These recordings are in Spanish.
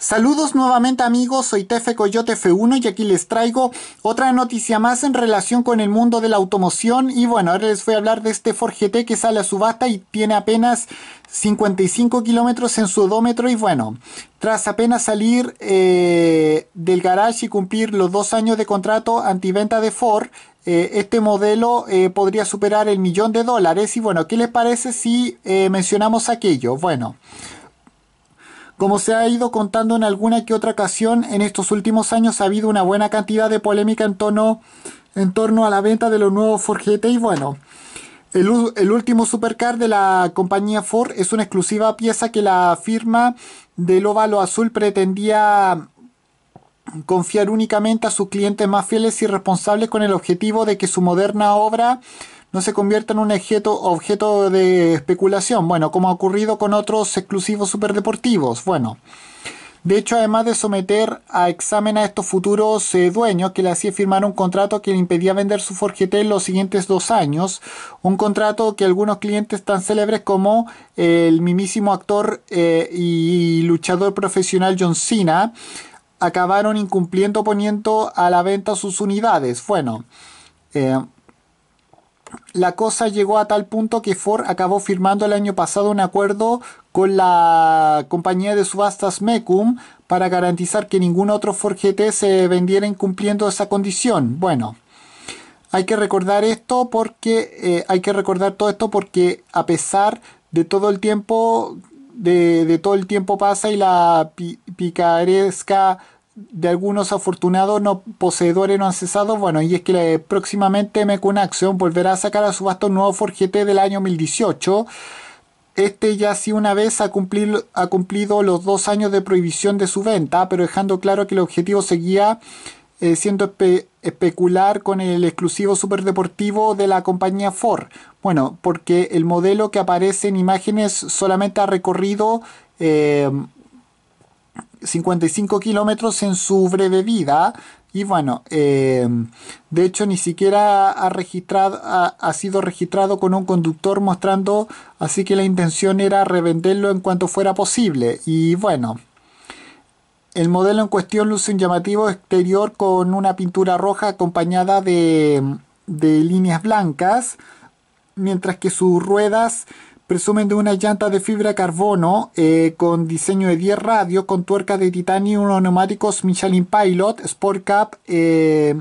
Saludos nuevamente amigos, soy Tefe Coyote F1 y aquí les traigo otra noticia más en relación con el mundo de la automoción y bueno, ahora les voy a hablar de este Ford GT que sale a subasta y tiene apenas 55 kilómetros en su odómetro y bueno, tras apenas salir eh, del garage y cumplir los dos años de contrato antiventa de Ford, eh, este modelo eh, podría superar el millón de dólares y bueno, ¿qué les parece si mencionamos aquello? Bueno... Como se ha ido contando en alguna que otra ocasión, en estos últimos años ha habido una buena cantidad de polémica en, torno a la venta de los nuevos Ford y bueno, el, el, último supercar de la compañía Ford es una exclusiva pieza que la firma del óvalo azul pretendía confiar únicamente a sus clientes más fieles y responsables con el objetivo de que su moderna obra no se convierta en un objeto, objeto de especulación, bueno, como ha ocurrido con otros exclusivos superdeportivos, bueno. De hecho, además de someter a examen a estos futuros eh, dueños, que le hacía firmar un contrato que le impedía vender su en los siguientes dos años, un contrato que algunos clientes tan célebres como eh, el mismísimo actor eh, y luchador profesional John Cena acabaron incumpliendo poniendo a la venta sus unidades. Bueno, la cosa llegó a tal punto que Ford acabó firmando el año pasado un acuerdo con la compañía de subastas Mecum para garantizar que ningún otro Ford GT se vendiera incumpliendo esa condición. Bueno, hay que recordar esto porque eh, hay que recordar todo esto porque a pesar de todo el tiempo de, todo el tiempo pasa y la picaresca de algunos afortunados no poseedores no han cesado. Bueno, y es que eh, próximamente 1 Action volverá a sacar a subasta un nuevo Forjete del año 2018. Este ya sí una vez ha, ha cumplido los dos años de prohibición de su venta, pero dejando claro que el objetivo seguía eh, siendo especular con el exclusivo superdeportivo de la compañía Ford. Bueno, porque el modelo que aparece en imágenes solamente ha recorrido... Eh, 55 kilómetros en su breve vida. Y bueno, em, de hecho ni siquiera ha, registrado, ha, sido registrado con un conductor mostrando, así que la intención era revenderlo en cuanto fuera posible. Y bueno, el modelo en cuestión luce un llamativo exterior con una pintura roja acompañada de, de líneas blancas, mientras que sus ruedas Presumen de una llanta de fibra carbono eh, con diseño de 10 radios, con tuerca de titanio y unos neumáticos Michelin Pilot Sport Cup 2. Eh,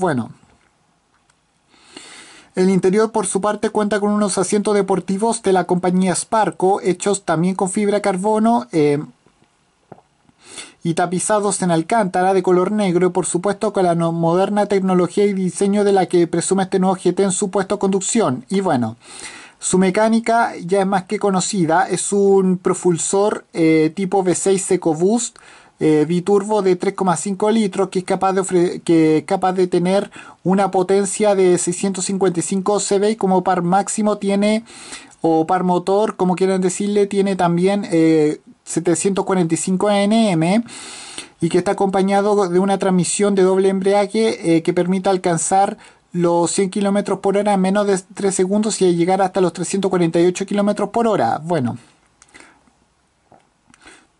bueno. El interior, por su parte, cuenta con unos asientos deportivos de la compañía Sparco, hechos también con fibra carbono eh, y tapizados en alcántara de color negro, por supuesto con la moderna tecnología y diseño de la que presume este nuevo GT en su puesto de conducción. Y bueno. Su mecánica ya es más que conocida, es un propulsor eh, tipo V6 EcoBoost eh, biturbo de 3,5 litros que es, capaz de que capaz de tener una potencia de 655 CV y como par máximo tiene, o par motor, como quieran decirle, tiene también 745 eh, Nm y que está acompañado de una transmisión de doble embrague que permite alcanzar los 100 km por hora en menos de 3 segundos y llegar hasta los 348 km por hora. Bueno,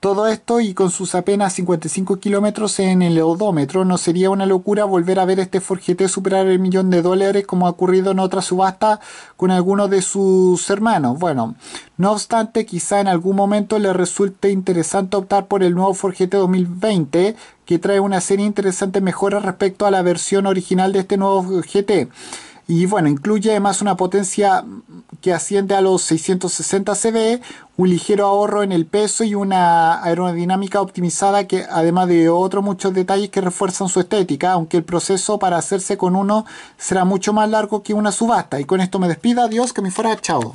todo esto y con sus apenas 55 kilómetros en el odómetro, no sería una locura volver a ver este GT superar el millón de dólares como ha ocurrido en otra subasta con alguno de sus hermanos. Bueno, no obstante, quizá en algún momento le resulte interesante optar por el nuevo GT 2020 que trae una serie interesante interesantes mejoras respecto a la versión original de este nuevo GT. Y bueno, incluye además una potencia que asciende a los 660 CV, un ligero ahorro en el peso y una aerodinámica optimizada que además de otros muchos detalles que refuerzan su estética, aunque el proceso para hacerse con uno será mucho más largo que una subasta. Y con esto me despido, adiós, que me fuera, chao.